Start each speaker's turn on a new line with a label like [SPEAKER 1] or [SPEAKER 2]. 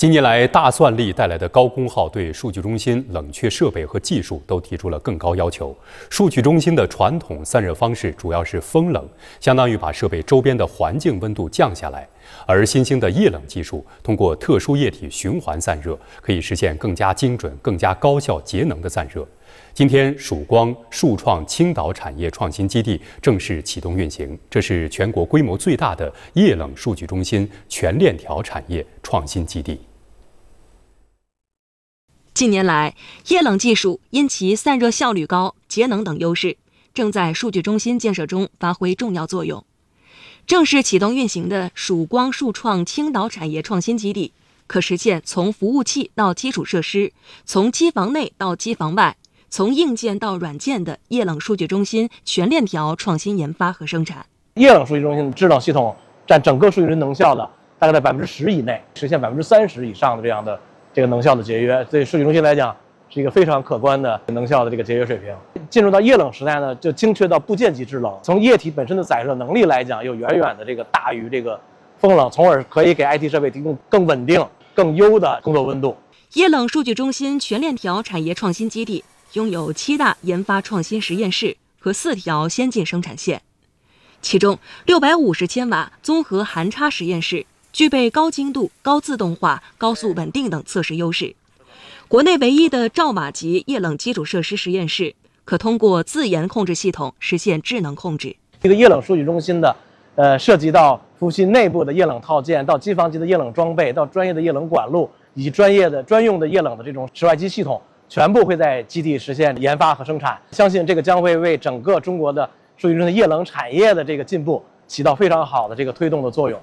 [SPEAKER 1] 近年来，大算力带来的高功耗对数据中心冷却设备和技术都提出了更高要求。数据中心的传统散热方式主要是风冷，相当于把设备周边的环境温度降下来；而新兴的液冷技术，通过特殊液体循环散热，可以实现更加精准、更加高效、节能的散热。今天，曙光数创青岛产业创新基地正式启动运行，这是全国规模最大的液冷数据中心全链条产业创新基地。
[SPEAKER 2] 近年来，液冷技术因其散热效率高、节能等优势，正在数据中心建设中发挥重要作用。正式启动运行的曙光数创青岛产业创新基地，可实现从服务器到基础设施，从机房内到机房外，从硬件到软件的液冷数据中心全链条创新研发和生产。
[SPEAKER 3] 液冷数据中心的制冷系统占整个数据中能效的大概在百分之十以内，实现百分之三十以上的这样的。这个能效的节约，对数据中心来讲是一个非常可观的能效的这个节约水平。进入到液冷时代呢，就精确到部件级制冷，从液体本身的载热能力来讲，又远远的这个大于这个风冷，从而可以给 IT 设备提供更稳定、更优的工作温度。
[SPEAKER 2] 液冷数据中心全链条产业创新基地拥有七大研发创新实验室和四条先进生产线，其中650千瓦综合含差实验室。具备高精度、高自动化、高速稳定等测试优势，国内唯一的兆马级液冷基础设施实验室，可通过自研控制系统实现智能控制。这个液
[SPEAKER 3] 冷数据中心的，呃，涉及到服务器内部的液冷套件，到机房级的液冷装备，到专业的液冷管路，以及专业的专用的液冷的这种室外机系统，全部会在基地实现研发和生产。相信这个将会为整个中国的数据中心液冷产业的这个进步起到非常好的这个推动的作用。